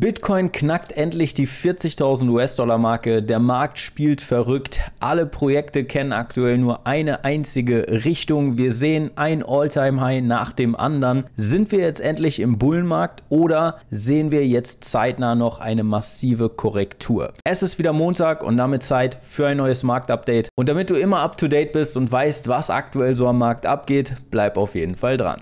Bitcoin knackt endlich die 40.000 US-Dollar-Marke. Der Markt spielt verrückt. Alle Projekte kennen aktuell nur eine einzige Richtung. Wir sehen ein All-Time-High nach dem anderen. Sind wir jetzt endlich im Bullenmarkt oder sehen wir jetzt zeitnah noch eine massive Korrektur? Es ist wieder Montag und damit Zeit für ein neues Marktupdate. Und damit du immer up to date bist und weißt, was aktuell so am Markt abgeht, bleib auf jeden Fall dran.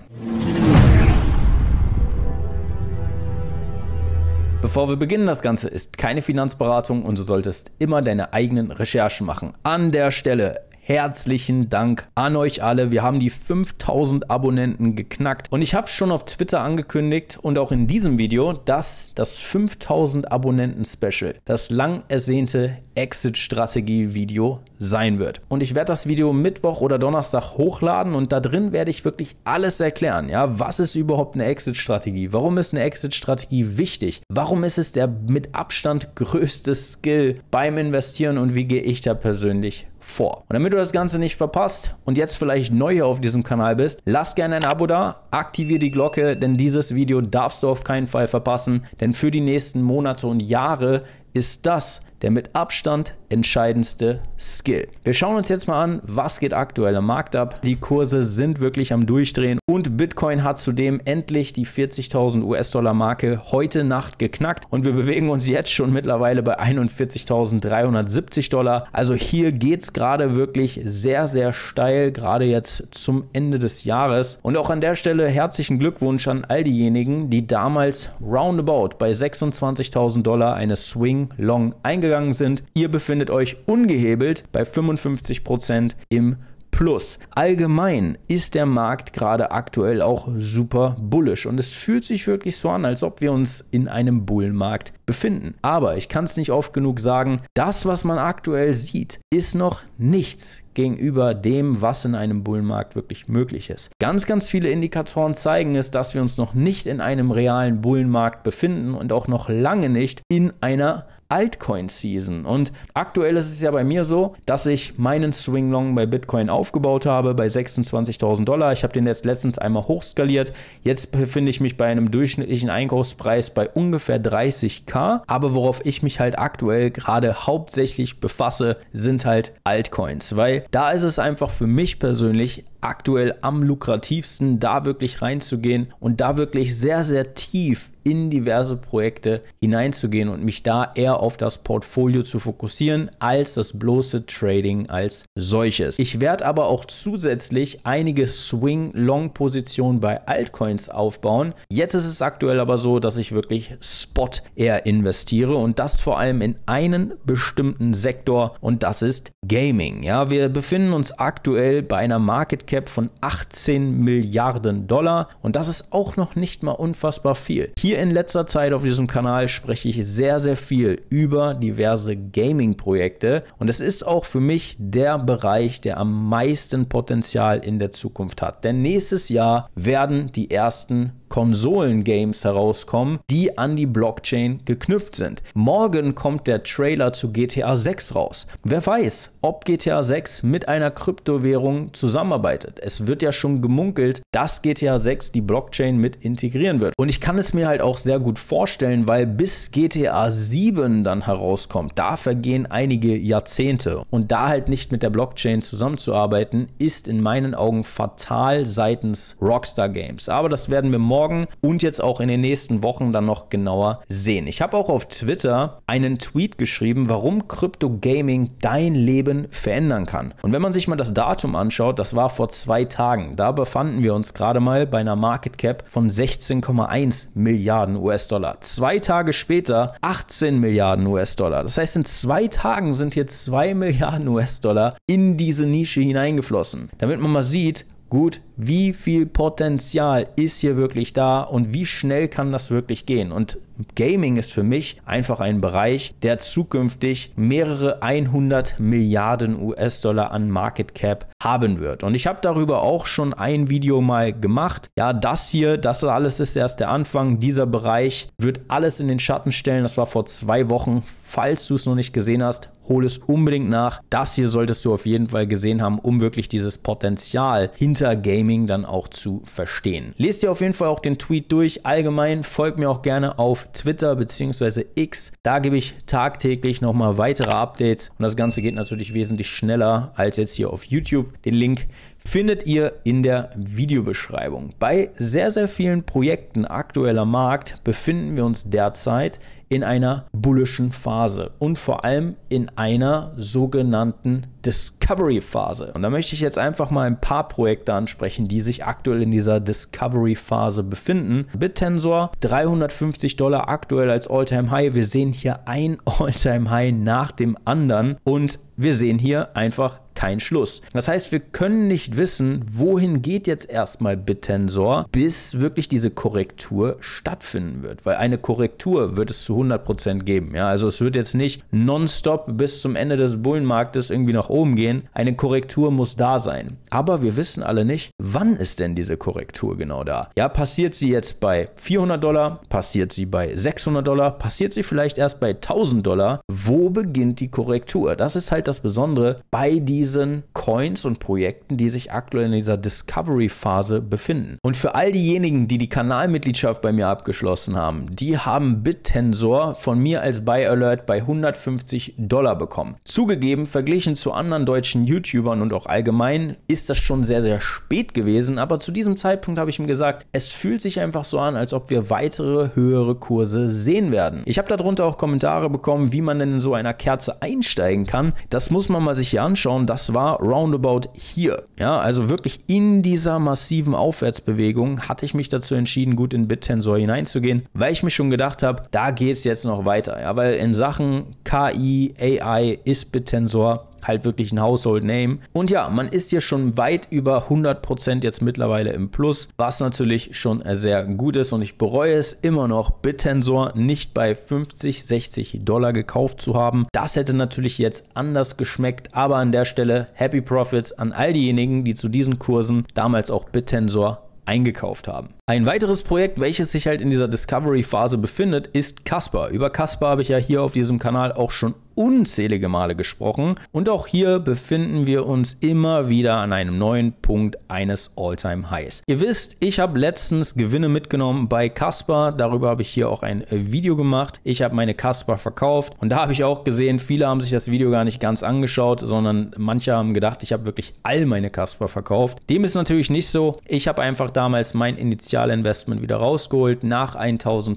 Bevor wir beginnen, das Ganze ist keine Finanzberatung und du solltest immer deine eigenen Recherchen machen. An der Stelle herzlichen Dank an euch alle. Wir haben die 5000 Abonnenten geknackt. Und ich habe schon auf Twitter angekündigt und auch in diesem Video, dass das 5000 Abonnenten Special, das lang ersehnte Exit-Strategie-Video sein wird. Und ich werde das Video Mittwoch oder Donnerstag hochladen und da drin werde ich wirklich alles erklären. Ja, was ist überhaupt eine Exit-Strategie? Warum ist eine Exit-Strategie wichtig? Warum ist es der mit Abstand größte Skill beim Investieren und wie gehe ich da persönlich vor. Und damit du das Ganze nicht verpasst und jetzt vielleicht neu hier auf diesem Kanal bist, lass gerne ein Abo da, aktiviere die Glocke, denn dieses Video darfst du auf keinen Fall verpassen, denn für die nächsten Monate und Jahre ist das der mit Abstand entscheidendste Skill. Wir schauen uns jetzt mal an, was geht aktuell am Markt ab. Die Kurse sind wirklich am Durchdrehen und Bitcoin hat zudem endlich die 40.000 US-Dollar Marke heute Nacht geknackt und wir bewegen uns jetzt schon mittlerweile bei 41.370 Dollar. Also hier geht es gerade wirklich sehr, sehr steil, gerade jetzt zum Ende des Jahres. Und auch an der Stelle herzlichen Glückwunsch an all diejenigen, die damals roundabout bei 26.000 Dollar eine Swing Long eingegangen sind. Ihr befindet befindet euch ungehebelt bei 55% im Plus. Allgemein ist der Markt gerade aktuell auch super bullisch und es fühlt sich wirklich so an, als ob wir uns in einem Bullenmarkt befinden. Aber ich kann es nicht oft genug sagen, das, was man aktuell sieht, ist noch nichts gegenüber dem, was in einem Bullenmarkt wirklich möglich ist. Ganz, ganz viele Indikatoren zeigen es, dass wir uns noch nicht in einem realen Bullenmarkt befinden und auch noch lange nicht in einer Altcoin-Season. Und aktuell ist es ja bei mir so, dass ich meinen Swing Long bei Bitcoin aufgebaut habe, bei 26.000 Dollar. Ich habe den jetzt letztens einmal hochskaliert. Jetzt befinde ich mich bei einem durchschnittlichen Einkaufspreis bei ungefähr 30k. Aber worauf ich mich halt aktuell gerade hauptsächlich befasse, sind halt Altcoins, weil da ist es einfach für mich persönlich aktuell am lukrativsten, da wirklich reinzugehen und da wirklich sehr, sehr tief in diverse Projekte hineinzugehen und mich da eher auf das Portfolio zu fokussieren als das bloße Trading als solches. Ich werde aber auch zusätzlich einige Swing-Long-Positionen bei Altcoins aufbauen. Jetzt ist es aktuell aber so, dass ich wirklich Spot eher investiere und das vor allem in einen bestimmten Sektor und das ist Gaming. Ja, wir befinden uns aktuell bei einer Market Cap Cap von 18 Milliarden Dollar und das ist auch noch nicht mal unfassbar viel. Hier in letzter Zeit auf diesem Kanal spreche ich sehr, sehr viel über diverse Gaming-Projekte und es ist auch für mich der Bereich, der am meisten Potenzial in der Zukunft hat. Denn nächstes Jahr werden die ersten Konsolen-Games herauskommen, die an die Blockchain geknüpft sind. Morgen kommt der Trailer zu GTA 6 raus. Wer weiß, ob GTA 6 mit einer Kryptowährung zusammenarbeitet. Es wird ja schon gemunkelt, dass GTA 6 die Blockchain mit integrieren wird. Und ich kann es mir halt auch sehr gut vorstellen, weil bis GTA 7 dann herauskommt, da vergehen einige Jahrzehnte. Und da halt nicht mit der Blockchain zusammenzuarbeiten, ist in meinen Augen fatal seitens Rockstar Games. Aber das werden wir morgen morgen und jetzt auch in den nächsten Wochen dann noch genauer sehen. Ich habe auch auf Twitter einen Tweet geschrieben, warum Krypto Gaming dein Leben verändern kann. Und wenn man sich mal das Datum anschaut, das war vor zwei Tagen. Da befanden wir uns gerade mal bei einer Market Cap von 16,1 Milliarden US-Dollar. Zwei Tage später 18 Milliarden US-Dollar. Das heißt, in zwei Tagen sind hier 2 Milliarden US-Dollar in diese Nische hineingeflossen. Damit man mal sieht, gut, wie viel Potenzial ist hier wirklich da und wie schnell kann das wirklich gehen. Und Gaming ist für mich einfach ein Bereich, der zukünftig mehrere 100 Milliarden US-Dollar an Market Cap haben wird. Und ich habe darüber auch schon ein Video mal gemacht. Ja, das hier, das alles ist erst der Anfang. Dieser Bereich wird alles in den Schatten stellen. Das war vor zwei Wochen. Falls du es noch nicht gesehen hast, hol es unbedingt nach. Das hier solltest du auf jeden Fall gesehen haben, um wirklich dieses Potenzial hinter Gaming Gaming dann auch zu verstehen. Lest dir auf jeden Fall auch den Tweet durch. Allgemein folgt mir auch gerne auf Twitter bzw. X. Da gebe ich tagtäglich nochmal weitere Updates und das Ganze geht natürlich wesentlich schneller als jetzt hier auf YouTube. Den Link findet ihr in der Videobeschreibung. Bei sehr, sehr vielen Projekten aktueller Markt befinden wir uns derzeit in einer bullischen Phase und vor allem in einer sogenannten Discovery-Phase. Und da möchte ich jetzt einfach mal ein paar Projekte ansprechen, die sich aktuell in dieser Discovery-Phase befinden. BitTensor, 350 Dollar aktuell als All-Time-High. Wir sehen hier ein All-Time-High nach dem anderen und wir sehen hier einfach kein Schluss. Das heißt, wir können nicht wissen, wohin geht jetzt erstmal Bittensor, bis wirklich diese Korrektur stattfinden wird. Weil eine Korrektur wird es zu 100% geben. Ja? Also es wird jetzt nicht nonstop bis zum Ende des Bullenmarktes irgendwie nach oben gehen. Eine Korrektur muss da sein. Aber wir wissen alle nicht, wann ist denn diese Korrektur genau da? Ja, passiert sie jetzt bei 400 Dollar? Passiert sie bei 600 Dollar? Passiert sie vielleicht erst bei 1000 Dollar? Wo beginnt die Korrektur? Das ist halt das Besondere bei diesen diesen Coins und Projekten, die sich aktuell in dieser Discovery-Phase befinden. Und für all diejenigen, die die Kanalmitgliedschaft bei mir abgeschlossen haben, die haben BitTensor von mir als Buy Alert bei 150 Dollar bekommen. Zugegeben, verglichen zu anderen deutschen YouTubern und auch allgemein ist das schon sehr, sehr spät gewesen, aber zu diesem Zeitpunkt habe ich ihm gesagt, es fühlt sich einfach so an, als ob wir weitere höhere Kurse sehen werden. Ich habe darunter auch Kommentare bekommen, wie man denn in so einer Kerze einsteigen kann. Das muss man mal sich hier anschauen das war roundabout hier. Ja, also wirklich in dieser massiven Aufwärtsbewegung hatte ich mich dazu entschieden, gut in BitTensor hineinzugehen, weil ich mir schon gedacht habe, da geht es jetzt noch weiter. Ja, weil in Sachen KI, AI ist BitTensor halt wirklich ein Household Name. Und ja, man ist hier schon weit über 100% jetzt mittlerweile im Plus, was natürlich schon sehr gut ist und ich bereue es immer noch, Bittensor nicht bei 50, 60 Dollar gekauft zu haben. Das hätte natürlich jetzt anders geschmeckt, aber an der Stelle Happy Profits an all diejenigen, die zu diesen Kursen damals auch Bittensor eingekauft haben. Ein weiteres Projekt, welches sich halt in dieser Discovery-Phase befindet, ist Casper. Über Casper habe ich ja hier auf diesem Kanal auch schon unzählige Male gesprochen. Und auch hier befinden wir uns immer wieder an einem neuen Punkt eines Alltime highs Ihr wisst, ich habe letztens Gewinne mitgenommen bei Casper. Darüber habe ich hier auch ein äh, Video gemacht. Ich habe meine Casper verkauft und da habe ich auch gesehen, viele haben sich das Video gar nicht ganz angeschaut, sondern manche haben gedacht, ich habe wirklich all meine Casper verkauft. Dem ist natürlich nicht so. Ich habe einfach damals mein Initialinvestment wieder rausgeholt nach 1000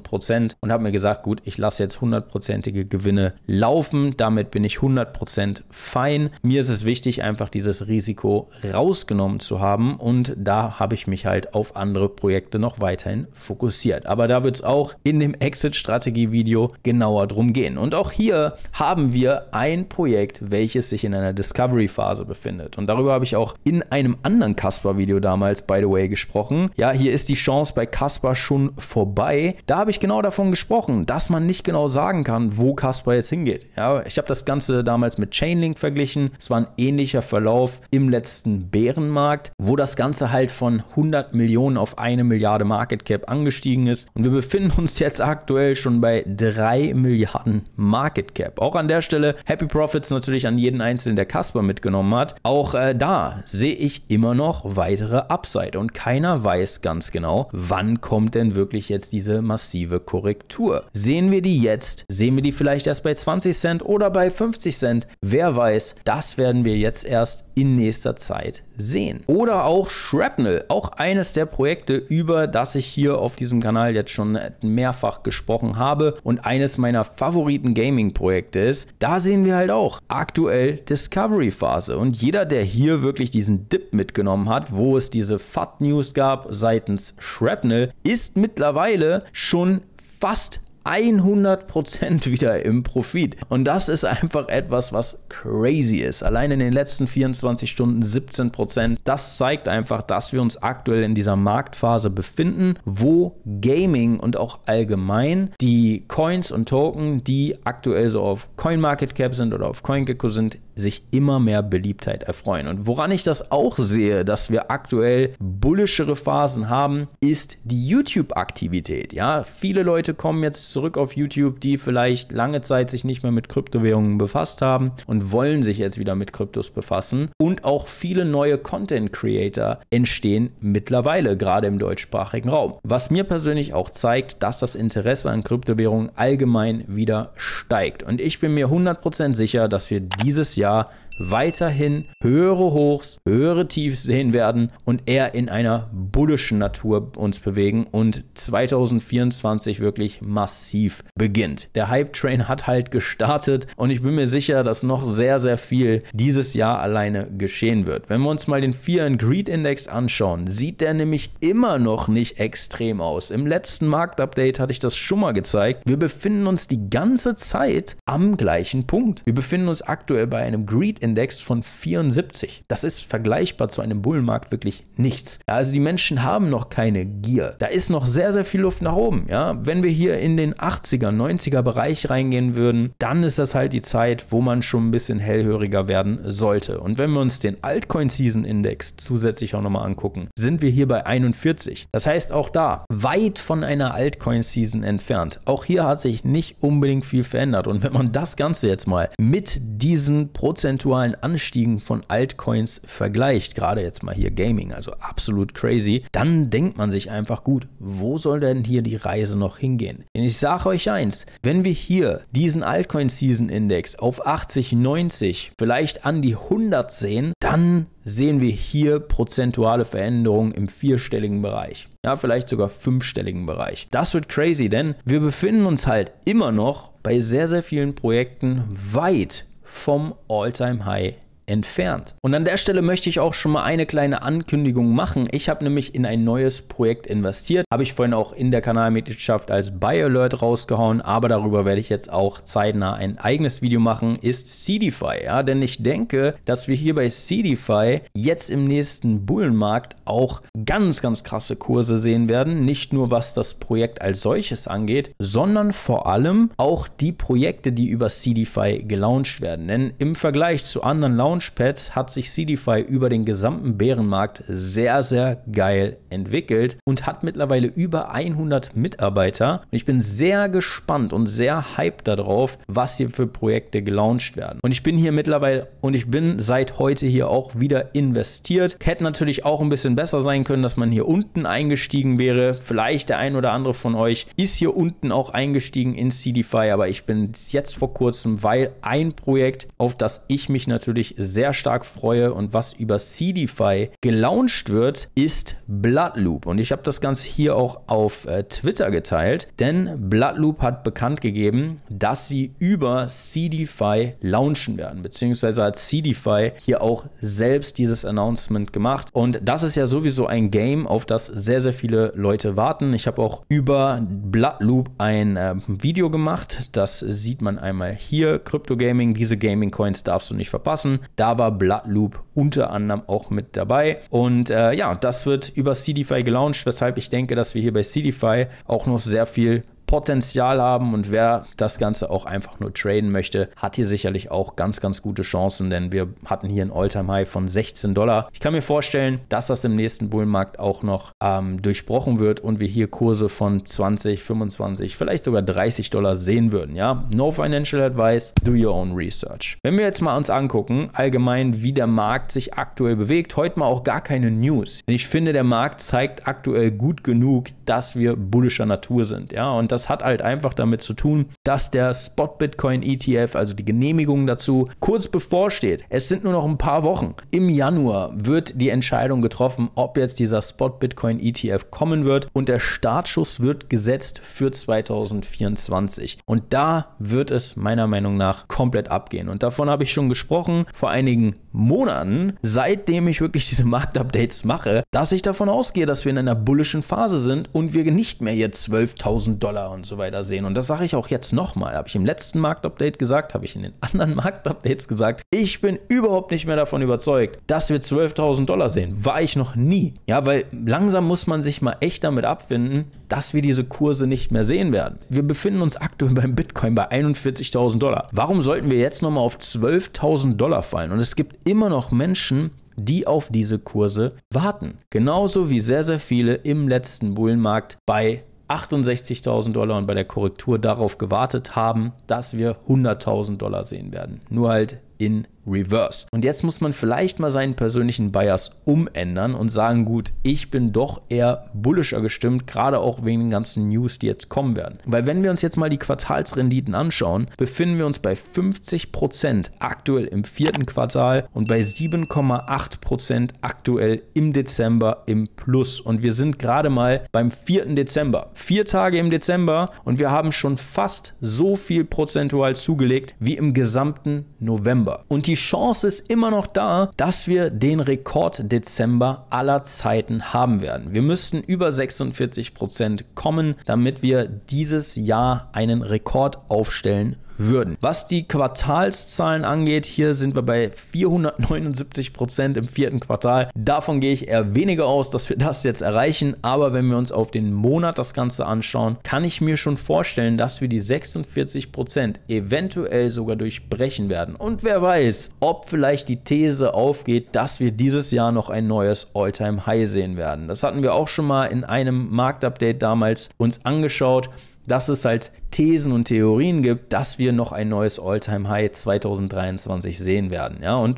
und habe mir gesagt, gut, ich lasse jetzt hundertprozentige Gewinne laufen damit bin ich 100% fein. Mir ist es wichtig, einfach dieses Risiko rausgenommen zu haben und da habe ich mich halt auf andere Projekte noch weiterhin fokussiert. Aber da wird es auch in dem Exit-Strategie-Video genauer drum gehen. Und auch hier haben wir ein Projekt, welches sich in einer Discovery-Phase befindet. Und darüber habe ich auch in einem anderen Casper-Video damals, by the way, gesprochen. Ja, hier ist die Chance bei Casper schon vorbei. Da habe ich genau davon gesprochen, dass man nicht genau sagen kann, wo Casper jetzt hingeht. Ja, ich habe das Ganze damals mit Chainlink verglichen. Es war ein ähnlicher Verlauf im letzten Bärenmarkt, wo das Ganze halt von 100 Millionen auf eine Milliarde Market Cap angestiegen ist. Und wir befinden uns jetzt aktuell schon bei 3 Milliarden Market Cap. Auch an der Stelle Happy Profits natürlich an jeden Einzelnen, der Casper mitgenommen hat. Auch äh, da sehe ich immer noch weitere Upside und keiner weiß ganz genau, wann kommt denn wirklich jetzt diese massive Korrektur. Sehen wir die jetzt? Sehen wir die vielleicht erst bei 20 Cent oder bei 50 Cent. Wer weiß, das werden wir jetzt erst in nächster Zeit sehen. Oder auch Shrapnel, auch eines der Projekte, über das ich hier auf diesem Kanal jetzt schon mehrfach gesprochen habe und eines meiner Favoriten Gaming-Projekte ist. Da sehen wir halt auch aktuell Discovery-Phase und jeder, der hier wirklich diesen Dip mitgenommen hat, wo es diese FAT-News gab seitens Shrapnel, ist mittlerweile schon fast 100% wieder im Profit. Und das ist einfach etwas, was crazy ist. Allein in den letzten 24 Stunden 17%. Das zeigt einfach, dass wir uns aktuell in dieser Marktphase befinden, wo Gaming und auch allgemein die Coins und Token, die aktuell so auf CoinMarketCap sind oder auf CoinGecko sind, sich immer mehr Beliebtheit erfreuen. Und woran ich das auch sehe, dass wir aktuell bullischere Phasen haben, ist die YouTube-Aktivität. Ja, viele Leute kommen jetzt zurück auf YouTube, die vielleicht lange Zeit sich nicht mehr mit Kryptowährungen befasst haben und wollen sich jetzt wieder mit Kryptos befassen. Und auch viele neue Content-Creator entstehen mittlerweile, gerade im deutschsprachigen Raum. Was mir persönlich auch zeigt, dass das Interesse an Kryptowährungen allgemein wieder steigt. Und ich bin mir 100% sicher, dass wir dieses Jahr Jahr weiterhin höhere Hochs, höhere Tiefs sehen werden und eher in einer bullischen Natur uns bewegen und 2024 wirklich massiv beginnt. Der Hype-Train hat halt gestartet und ich bin mir sicher, dass noch sehr, sehr viel dieses Jahr alleine geschehen wird. Wenn wir uns mal den Fear and Greed Index anschauen, sieht der nämlich immer noch nicht extrem aus. Im letzten Marktupdate hatte ich das schon mal gezeigt. Wir befinden uns die ganze Zeit am gleichen Punkt. Wir befinden uns aktuell bei einem Greed Index Index von 74. Das ist vergleichbar zu einem Bullenmarkt wirklich nichts. Ja, also die Menschen haben noch keine Gier. Da ist noch sehr, sehr viel Luft nach oben. Ja, wenn wir hier in den 80er, 90er Bereich reingehen würden, dann ist das halt die Zeit, wo man schon ein bisschen hellhöriger werden sollte. Und wenn wir uns den Altcoin Season Index zusätzlich auch nochmal angucken, sind wir hier bei 41. Das heißt auch da weit von einer Altcoin Season entfernt. Auch hier hat sich nicht unbedingt viel verändert. Und wenn man das Ganze jetzt mal mit diesen prozentualen globalen Anstiegen von Altcoins vergleicht, gerade jetzt mal hier Gaming, also absolut crazy, dann denkt man sich einfach gut, wo soll denn hier die Reise noch hingehen? Denn ich sage euch eins, wenn wir hier diesen Altcoin Season Index auf 80, 90, vielleicht an die 100 sehen, dann sehen wir hier prozentuale Veränderungen im vierstelligen Bereich. Ja, vielleicht sogar fünfstelligen Bereich. Das wird crazy, denn wir befinden uns halt immer noch bei sehr, sehr vielen Projekten weit vom All-Time-High entfernt. Und an der Stelle möchte ich auch schon mal eine kleine Ankündigung machen. Ich habe nämlich in ein neues Projekt investiert. Habe ich vorhin auch in der Kanalmitgliedschaft als Buy Alert rausgehauen, aber darüber werde ich jetzt auch zeitnah ein eigenes Video machen, ist Seedify. Ja? Denn ich denke, dass wir hier bei Seedify jetzt im nächsten Bullenmarkt auch ganz, ganz krasse Kurse sehen werden. Nicht nur was das Projekt als solches angeht, sondern vor allem auch die Projekte, die über Seedify gelauncht werden. Denn im Vergleich zu anderen Launch Launchpad hat sich CDFi über den gesamten Bärenmarkt sehr, sehr geil entwickelt und hat mittlerweile über 100 Mitarbeiter. Und ich bin sehr gespannt und sehr hyped darauf, was hier für Projekte gelauncht werden. Und ich bin hier mittlerweile und ich bin seit heute hier auch wieder investiert. Hätte natürlich auch ein bisschen besser sein können, dass man hier unten eingestiegen wäre. Vielleicht der ein oder andere von euch ist hier unten auch eingestiegen in CDFi, aber ich bin jetzt vor kurzem, weil ein Projekt, auf das ich mich natürlich sehr stark freue und was über CDFi gelauncht wird, ist Bloodloop. Und ich habe das Ganze hier auch auf äh, Twitter geteilt, denn Bloodloop hat bekannt gegeben, dass sie über CDFi launchen werden, beziehungsweise hat CDFi hier auch selbst dieses Announcement gemacht. Und das ist ja sowieso ein Game, auf das sehr, sehr viele Leute warten. Ich habe auch über Bloodloop ein äh, Video gemacht. Das sieht man einmal hier. Crypto Gaming, diese Gaming Coins darfst du nicht verpassen. Da war Bloodloop unter anderem auch mit dabei. Und äh, ja, das wird über CDFi gelauncht, weshalb ich denke, dass wir hier bei CDFi auch noch sehr viel Potenzial haben und wer das Ganze auch einfach nur traden möchte, hat hier sicherlich auch ganz, ganz gute Chancen, denn wir hatten hier ein All-Time-High von 16 Dollar. Ich kann mir vorstellen, dass das im nächsten Bullenmarkt auch noch ähm, durchbrochen wird und wir hier Kurse von 20, 25, vielleicht sogar 30 Dollar sehen würden. Ja, no financial advice, do your own research. Wenn wir jetzt mal uns angucken, allgemein, wie der Markt sich aktuell bewegt, heute mal auch gar keine News. ich finde, der Markt zeigt aktuell gut genug, dass wir bullischer Natur sind. Ja, und das das hat halt einfach damit zu tun, dass der Spot Bitcoin ETF, also die Genehmigung dazu, kurz bevorsteht. Es sind nur noch ein paar Wochen. Im Januar wird die Entscheidung getroffen, ob jetzt dieser Spot Bitcoin ETF kommen wird und der Startschuss wird gesetzt für 2024. Und da wird es meiner Meinung nach komplett abgehen. Und davon habe ich schon gesprochen vor einigen Monaten, seitdem ich wirklich diese Marktupdates mache, dass ich davon ausgehe, dass wir in einer bullischen Phase sind und wir nicht mehr jetzt 12.000 Dollar und so weiter sehen. Und das sage ich auch jetzt nochmal. Habe ich im letzten Marktupdate gesagt, habe ich in den anderen Marktupdates gesagt. Ich bin überhaupt nicht mehr davon überzeugt, dass wir 12.000 Dollar sehen. War ich noch nie. Ja, weil langsam muss man sich mal echt damit abfinden, dass wir diese Kurse nicht mehr sehen werden. Wir befinden uns aktuell beim Bitcoin bei 41.000 Dollar. Warum sollten wir jetzt nochmal auf 12.000 Dollar fallen? Und es gibt immer noch Menschen, die auf diese Kurse warten. Genauso wie sehr, sehr viele im letzten Bullenmarkt bei 68.000 Dollar und bei der Korrektur darauf gewartet haben, dass wir 100.000 Dollar sehen werden. Nur halt in Reverse. Und jetzt muss man vielleicht mal seinen persönlichen Bias umändern und sagen, gut, ich bin doch eher bullischer gestimmt, gerade auch wegen den ganzen News, die jetzt kommen werden. Weil wenn wir uns jetzt mal die Quartalsrenditen anschauen, befinden wir uns bei 50% aktuell im vierten Quartal und bei 7,8% aktuell im Dezember im Plus. Und wir sind gerade mal beim vierten Dezember. Vier Tage im Dezember und wir haben schon fast so viel prozentual zugelegt wie im gesamten November. Und die Chance ist immer noch da, dass wir den Rekord Dezember aller Zeiten haben werden. Wir müssten über 46 Prozent kommen, damit wir dieses Jahr einen Rekord aufstellen würden. Was die Quartalszahlen angeht, hier sind wir bei 479 Prozent im vierten Quartal. Davon gehe ich eher weniger aus, dass wir das jetzt erreichen. Aber wenn wir uns auf den Monat das Ganze anschauen, kann ich mir schon vorstellen, dass wir die 46 Prozent eventuell sogar durchbrechen werden. Und wer weiß, ob vielleicht die These aufgeht, dass wir dieses Jahr noch ein neues All-Time-High sehen werden. Das hatten wir auch schon mal in einem Marktupdate damals uns angeschaut dass es halt Thesen und Theorien gibt, dass wir noch ein neues All-Time-High 2023 sehen werden. Ja, und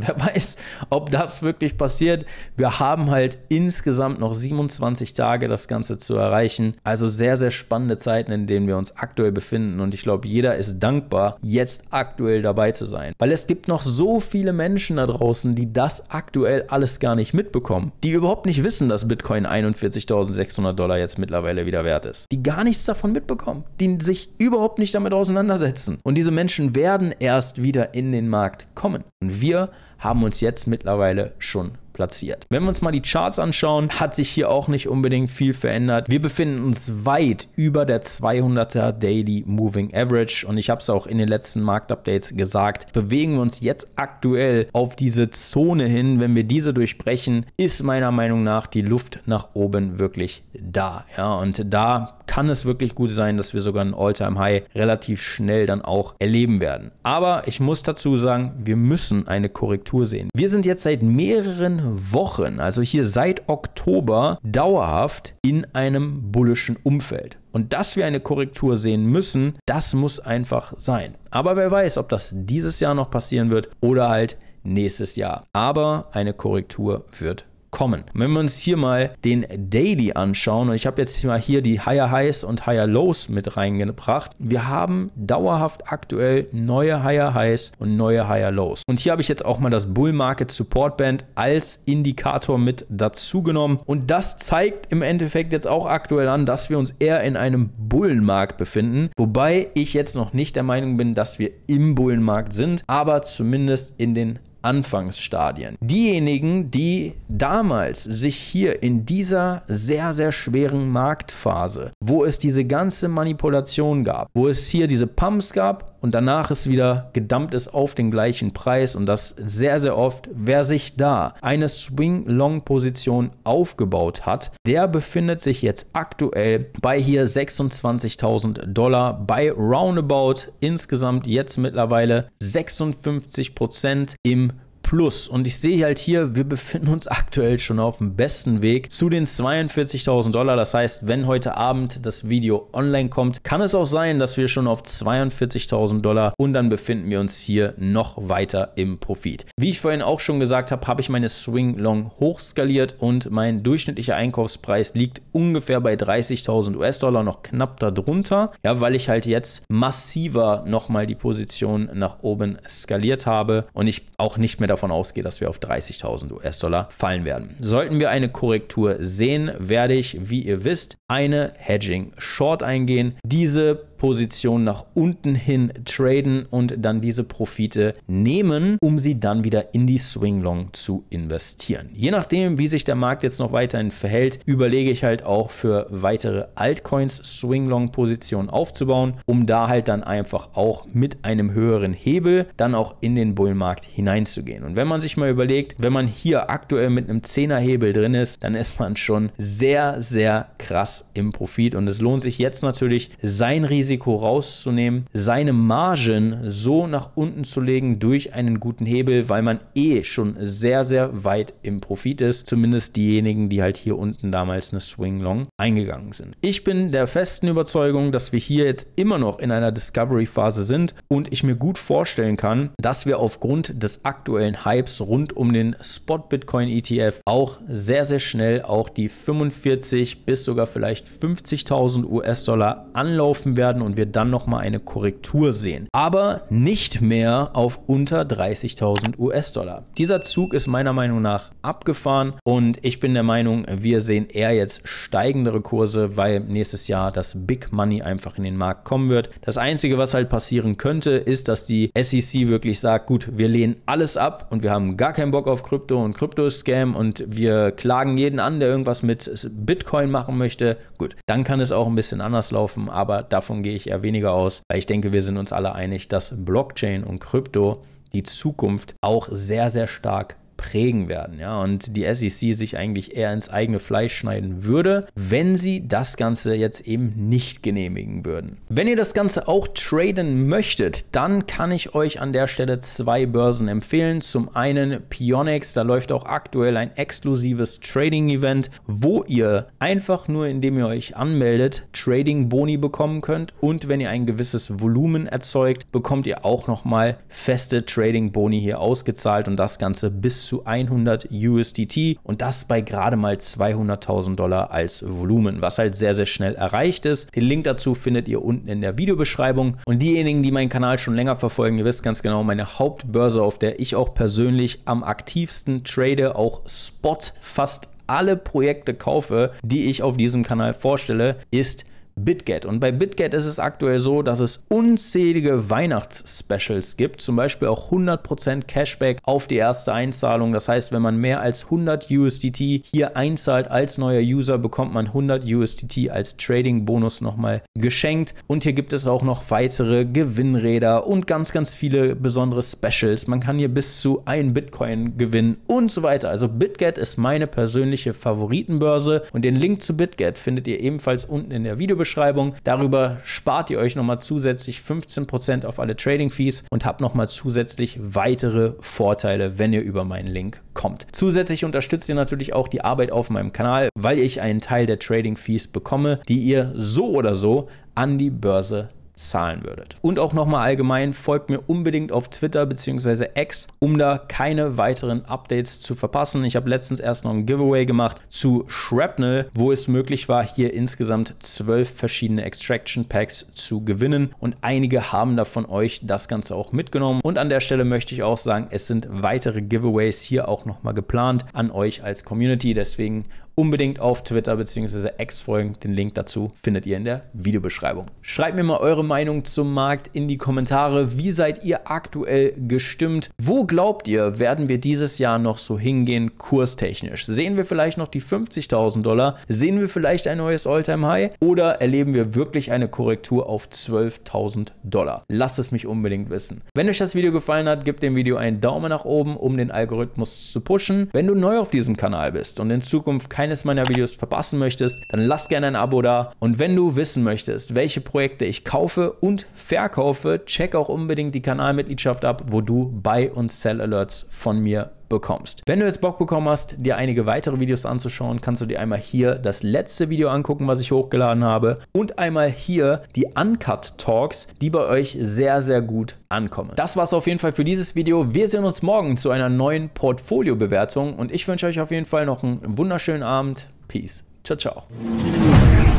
Wer weiß, ob das wirklich passiert. Wir haben halt insgesamt noch 27 Tage, das Ganze zu erreichen. Also sehr, sehr spannende Zeiten, in denen wir uns aktuell befinden. Und ich glaube, jeder ist dankbar, jetzt aktuell dabei zu sein. Weil es gibt noch so viele Menschen da draußen, die das aktuell alles gar nicht mitbekommen. Die überhaupt nicht wissen, dass Bitcoin 41.600 Dollar jetzt mittlerweile wieder wert ist. Die gar nichts davon mitbekommen. Die sich überhaupt nicht damit auseinandersetzen. Und diese Menschen werden erst wieder in den Markt kommen. Und wir haben uns jetzt mittlerweile schon platziert. Wenn wir uns mal die Charts anschauen, hat sich hier auch nicht unbedingt viel verändert. Wir befinden uns weit über der 200er Daily Moving Average und ich habe es auch in den letzten Marktupdates gesagt, bewegen wir uns jetzt aktuell auf diese Zone hin. Wenn wir diese durchbrechen, ist meiner Meinung nach die Luft nach oben wirklich da. Ja, und da kann es wirklich gut sein, dass wir sogar einen All-Time-High relativ schnell dann auch erleben werden. Aber ich muss dazu sagen, wir müssen eine Korrektur sehen. Wir sind jetzt seit mehreren Wochen, also hier seit Oktober, dauerhaft in einem bullischen Umfeld. Und dass wir eine Korrektur sehen müssen, das muss einfach sein. Aber wer weiß, ob das dieses Jahr noch passieren wird oder halt nächstes Jahr. Aber eine Korrektur wird kommen. Und wenn wir uns hier mal den Daily anschauen, und ich habe jetzt mal hier die Higher Highs und Higher Lows mit reingebracht, wir haben dauerhaft aktuell neue Higher Highs und neue Higher Lows. Und hier habe ich jetzt auch mal das Bull Market Support Band als Indikator mit dazu genommen. Und das zeigt im Endeffekt jetzt auch aktuell an, dass wir uns eher in einem Bullenmarkt befinden. Wobei ich jetzt noch nicht der Meinung bin, dass wir im Bullenmarkt sind, aber zumindest in den Anfangsstadien. Diejenigen, die damals sich hier in dieser sehr, sehr schweren Marktphase, wo es diese ganze Manipulation gab, wo es hier diese Pumps gab und danach es wieder gedumpt ist auf den gleichen Preis und das sehr, sehr oft, wer sich da eine Swing-Long-Position aufgebaut hat, der befindet sich jetzt aktuell bei hier 26.000 Dollar, bei Roundabout insgesamt jetzt mittlerweile 56 Prozent im plus. Und ich sehe halt hier, wir befinden uns aktuell schon auf dem besten Weg zu den 42.000 Dollar. Das heißt, wenn heute Abend das Video online kommt, kann es auch sein, dass wir schon auf 42.000 Dollar und dann befinden wir uns hier noch weiter im Profit. Wie ich vorhin auch schon gesagt habe, habe ich meine Swing Long hochskaliert und mein durchschnittlicher Einkaufspreis liegt ungefähr bei 30.000 US-Dollar, noch knapp darunter. Ja, weil ich halt jetzt massiver nochmal die Position nach oben skaliert habe und ich auch nicht mehr davon davon ausgehe, dass wir auf 30.000 US-Dollar fallen werden. Sollten wir eine Korrektur sehen, werde ich, wie ihr wisst, eine Hedging Short eingehen. Diese Position nach unten hin traden und dann diese Profite nehmen, um sie dann wieder in die Swing Long zu investieren. Je nachdem, wie sich der Markt jetzt noch weiterhin verhält, überlege ich halt auch für weitere Altcoins Swing Long Positionen aufzubauen, um da halt dann einfach auch mit einem höheren Hebel dann auch in den Bullmarkt hineinzugehen. Und wenn man sich mal überlegt, wenn man hier aktuell mit einem 10er Hebel drin ist, dann ist man schon sehr, sehr krass im Profit und es lohnt sich jetzt natürlich sein Risiko Risiko rauszunehmen, seine Margen so nach unten zu legen durch einen guten Hebel, weil man eh schon sehr, sehr weit im Profit ist. Zumindest diejenigen, die halt hier unten damals eine Swing Long eingegangen sind. Ich bin der festen Überzeugung, dass wir hier jetzt immer noch in einer Discovery-Phase sind und ich mir gut vorstellen kann, dass wir aufgrund des aktuellen Hypes rund um den Spot Bitcoin ETF auch sehr, sehr schnell auch die 45 bis sogar vielleicht 50.000 US-Dollar anlaufen werden werden und wir dann nochmal eine Korrektur sehen. Aber nicht mehr auf unter 30.000 US-Dollar. Dieser Zug ist meiner Meinung nach abgefahren und ich bin der Meinung, wir sehen eher jetzt steigendere Kurse, weil nächstes Jahr das Big Money einfach in den Markt kommen wird. Das Einzige, was halt passieren könnte, ist, dass die SEC wirklich sagt, gut, wir lehnen alles ab und wir haben gar keinen Bock auf Krypto und Krypto-Scam und wir klagen jeden an, der irgendwas mit Bitcoin machen möchte. Gut, dann kann es auch ein bisschen anders laufen, aber davon geht gehe ich eher weniger aus, weil ich denke, wir sind uns alle einig, dass Blockchain und Krypto die Zukunft auch sehr, sehr stark prägen werden. Ja? Und die SEC sich eigentlich eher ins eigene Fleisch schneiden würde, wenn sie das Ganze jetzt eben nicht genehmigen würden. Wenn ihr das Ganze auch traden möchtet, dann kann ich euch an der Stelle zwei Börsen empfehlen. Zum einen Pionix, da läuft auch aktuell ein exklusives Trading-Event, wo ihr einfach nur, indem ihr euch anmeldet, Trading-Boni bekommen könnt und wenn ihr ein gewisses Volumen erzeugt, bekommt ihr auch nochmal feste Trading-Boni hier ausgezahlt und das Ganze bis zu 100 USDT und das bei gerade mal 200.000 Dollar als Volumen, was halt sehr, sehr schnell erreicht ist. Den Link dazu findet ihr unten in der Videobeschreibung. Und diejenigen, die meinen Kanal schon länger verfolgen, ihr wisst ganz genau, meine Hauptbörse, auf der ich auch persönlich am aktivsten trade, auch Spot fast alle Projekte kaufe, die ich auf diesem Kanal vorstelle, ist BitGet. Und bei BitGet ist es aktuell so, dass es unzählige Weihnachts-Specials gibt, zum Beispiel auch 100% Cashback auf die erste Einzahlung. Das heißt, wenn man mehr als 100 USDT hier einzahlt als neuer User, bekommt man 100 USDT als Trading-Bonus nochmal geschenkt. Und hier gibt es auch noch weitere Gewinnräder und ganz, ganz viele besondere Specials. Man kann hier bis zu 1 Bitcoin gewinnen und so weiter. Also BitGet ist meine persönliche Favoritenbörse und den Link zu BitGet findet ihr ebenfalls unten in der Videobeschreibung. Videobeschreibung. Darüber spart ihr euch nochmal zusätzlich 15% auf alle Trading Fees und habt nochmal zusätzlich weitere Vorteile, wenn ihr über meinen Link kommt. Zusätzlich unterstützt ihr natürlich auch die Arbeit auf meinem Kanal, weil ich einen Teil der Trading Fees bekomme, die ihr so oder so an die Börse zahlen würdet. Und auch nochmal allgemein, folgt mir unbedingt auf Twitter bzw. X, um da keine weiteren Updates zu verpassen. Ich habe letztens erst noch ein Giveaway gemacht zu Shrapnel, wo es möglich war, hier insgesamt zwölf verschiedene Extraction Packs zu gewinnen und einige haben da von euch das Ganze auch mitgenommen. Und an der Stelle möchte ich auch sagen, es sind weitere Giveaways hier auch nochmal geplant an euch als Community. Deswegen unbedingt auf Twitter bzw. X folgen. Den Link dazu findet ihr in der Videobeschreibung. Schreibt mir mal eure Meinung zum Markt in die Kommentare. Wie seid ihr aktuell gestimmt? Wo glaubt ihr, werden wir dieses Jahr noch so hingehen, kurstechnisch? Sehen wir vielleicht noch die 50.000 Dollar? Sehen wir vielleicht ein neues All-Time-High? Oder erleben wir wirklich eine Korrektur auf 12.000 Dollar? Lasst es mich unbedingt wissen. Wenn euch das Video gefallen hat, gebt dem Video einen Daumen nach oben, um den Algorithmus zu pushen. Wenn du neu auf diesem Kanal bist und in Zukunft keine keines meiner Videos verpassen möchtest, dann lass gerne ein Abo da. Und wenn du wissen möchtest, welche Projekte ich kaufe und verkaufe, check auch unbedingt die Kanalmitgliedschaft ab, wo du Buy und Sell Alerts von mir bekommst. Wenn du jetzt Bock bekommen hast, dir einige weitere Videos anzuschauen, kannst du dir einmal hier das letzte Video angucken, was ich hochgeladen habe und einmal hier die Uncut Talks, die bei euch sehr, sehr gut ankommen. Das war es auf jeden Fall für dieses Video. Wir sehen uns morgen zu einer neuen Portfolio-Bewertung und ich wünsche euch auf jeden Fall noch einen wunderschönen Abend. Peace. Ciao, ciao.